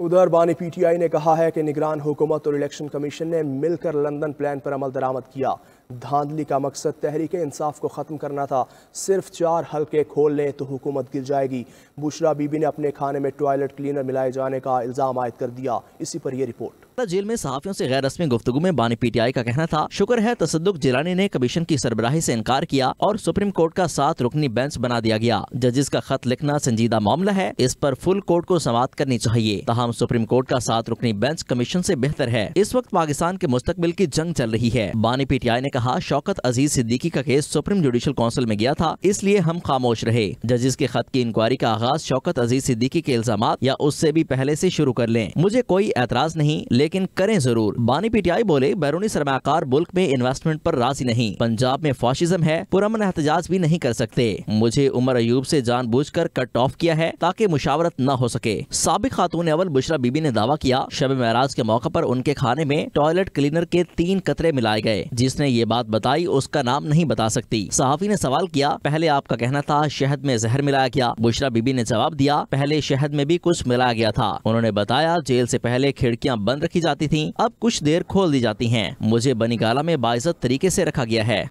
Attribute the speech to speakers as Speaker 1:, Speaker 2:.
Speaker 1: उधर बानी पीटीआई ने कहा है कि निगरान हुकूमत और इलेक्शन कमीशन ने मिलकर लंदन प्लान पर अमल दरामद किया धांधली का मकसद तहरीक इंसाफ को ख़त्म करना था सिर्फ चार हल्के खोल लें तो हुकूमत गिर जाएगी बुशरा बीबी ने अपने खाने में टॉयलेट क्लीनर मिलाए जाने का इल्ज़ाम आयद कर दिया इसी पर यह रिपोर्ट
Speaker 2: जेल में सहाफियों से गैर रस्मी गुफ्तु में बानी पीटीआई का कहना था शुक्र है तसदुक जिलानी ने कमीशन की सरबराही से इनकार किया और सुप्रीम कोर्ट का सात रुकनी बेंच बना दिया गया जजिस का खत लिखना संजीदा मामला है इस पर फुल कोर्ट को समाप्त करनी चाहिए तहम सुप्रीम कोर्ट का सात रुकनी बेंच कमीशन ऐसी बेहतर है इस वक्त पाकिस्तान के मुस्तबिल की जंग चल रही है बानी पीटीआई ने कहा कहा शौकत अजीज सिद्दीकी का केस सुप्रीम जुडिशल काउंसिल में गया था इसलिए हम खामोश रहे जजेस के खत की इंक्वायरी का आगाज शौकत अजीज सिद्दीकी के इल्जाम या उससे भी पहले ऐसी शुरू कर लें मुझे कोई एतराज नहीं लेकिन करें जरूर बानी पीटीआई बोले बैरूनी सरमाकार मुल्क में इन्वेस्टमेंट आरोप राजी नहीं पंजाब में फॉशिज्म है पुरमन एहतजाज भी नहीं कर सकते मुझे उमर अयूब ऐसी जान बुझ कर कट ऑफ किया है ताकि मुशावरत न हो सके सबक खातून अवल बुशरा बीबी ने दावा किया शब महराज के मौके आरोप उनके खाने में टॉयलेट क्लीनर के तीन कतरे मिलाए गए जिसने ये बात बताई उसका नाम नहीं बता सकती सहाफी ने सवाल किया पहले आपका कहना था शहद में जहर मिलाया गया बुशरा बीबी ने जवाब दिया पहले शहद में भी कुछ मिलाया गया था उन्होंने बताया जेल ऐसी पहले खिड़कियाँ बंद रखी जाती थी अब कुछ देर खोल दी जाती है मुझे बनीगाला में बाइजत तरीके ऐसी रखा गया है